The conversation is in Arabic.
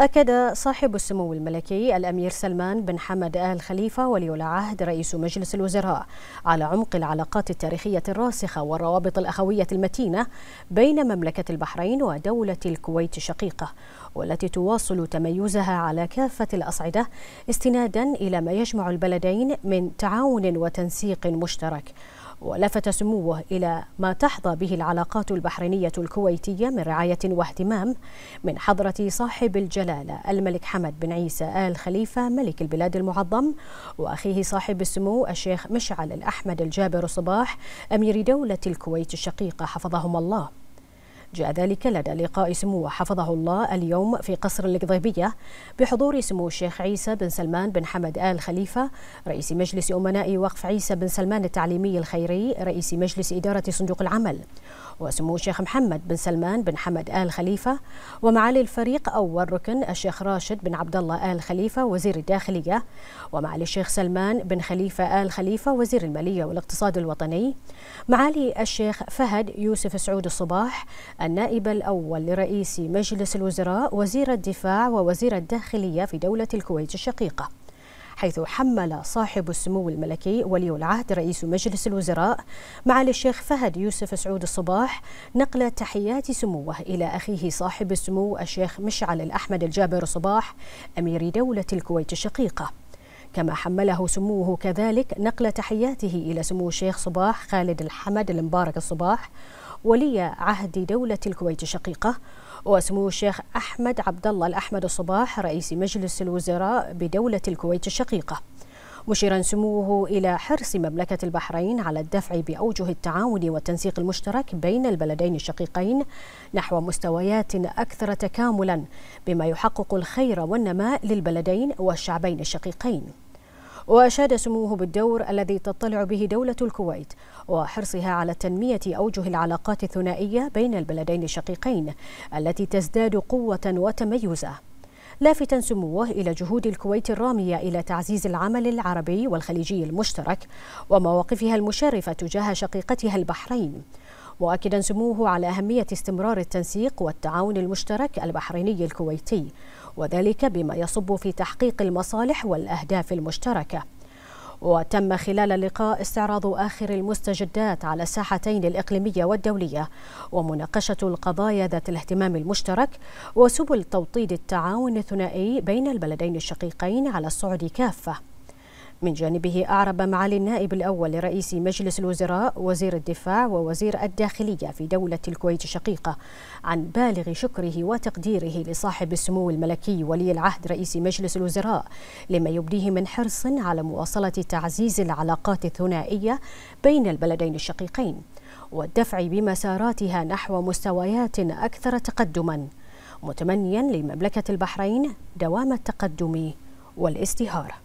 أكد صاحب السمو الملكي الأمير سلمان بن حمد آل خليفة ولي العهد رئيس مجلس الوزراء على عمق العلاقات التاريخية الراسخة والروابط الأخوية المتينة بين مملكة البحرين ودولة الكويت الشقيقة والتي تواصل تميزها على كافة الأصعدة استنادا إلى ما يجمع البلدين من تعاون وتنسيق مشترك ولفت سموه إلى ما تحظى به العلاقات البحرينية الكويتية من رعاية واهتمام من حضرة صاحب الجلالة الملك حمد بن عيسى آل خليفة ملك البلاد المعظم وأخيه صاحب السمو الشيخ مشعل الأحمد الجابر صباح أمير دولة الكويت الشقيقة حفظهم الله جاء ذلك لدى لقاء سموه حفظه الله اليوم في قصر القضيبية بحضور سمو الشيخ عيسى بن سلمان بن حمد آل خليفة رئيس مجلس أمناء وقف عيسى بن سلمان التعليمي الخيري رئيس مجلس إدارة صندوق العمل وسمو الشيخ محمد بن سلمان بن حمد آل خليفة ومعالي الفريق أول ركن الشيخ راشد بن عبد الله آل خليفة وزير الداخلية ومعالي الشيخ سلمان بن خليفة آل خليفة وزير المالية والاقتصاد الوطني معالي الشيخ فهد يوسف سعود الصباح النائب الأول لرئيس مجلس الوزراء وزير الدفاع ووزير الداخلية في دولة الكويت الشقيقة حيث حمل صاحب السمو الملكي ولي العهد رئيس مجلس الوزراء معالي الشيخ فهد يوسف سعود الصباح نقل تحيات سموه إلى أخيه صاحب السمو الشيخ مشعل الأحمد الجابر الصباح أمير دولة الكويت الشقيقة كما حمله سموه كذلك نقل تحياته إلى سمو الشيخ صباح خالد الحمد المبارك الصباح ولي عهد دولة الكويت الشقيقة وسمو الشيخ أحمد عبد الله الأحمد الصباح رئيس مجلس الوزراء بدولة الكويت الشقيقة مشيرا سموه إلى حرص مملكة البحرين على الدفع بأوجه التعاون والتنسيق المشترك بين البلدين الشقيقين نحو مستويات أكثر تكاملا بما يحقق الخير والنماء للبلدين والشعبين الشقيقين وأشاد سموه بالدور الذي تطلع به دولة الكويت وحرصها على تنمية أوجه العلاقات الثنائية بين البلدين الشقيقين التي تزداد قوة وتميزا لافتا سموه إلى جهود الكويت الرامية إلى تعزيز العمل العربي والخليجي المشترك ومواقفها المشرفة تجاه شقيقتها البحرين مؤكدا سموه على أهمية استمرار التنسيق والتعاون المشترك البحريني الكويتي وذلك بما يصب في تحقيق المصالح والأهداف المشتركة وتم خلال اللقاء استعراض آخر المستجدات على الساحتين الإقليمية والدولية ومناقشة القضايا ذات الاهتمام المشترك وسبل توطيد التعاون الثنائي بين البلدين الشقيقين على الصعود كافة من جانبه أعرب معالي النائب الأول لرئيس مجلس الوزراء وزير الدفاع ووزير الداخلية في دولة الكويت الشقيقة عن بالغ شكره وتقديره لصاحب السمو الملكي ولي العهد رئيس مجلس الوزراء لما يبديه من حرص على مواصلة تعزيز العلاقات الثنائية بين البلدين الشقيقين والدفع بمساراتها نحو مستويات أكثر تقدماً متمنيا لمملكة البحرين دوام التقدم والازدهار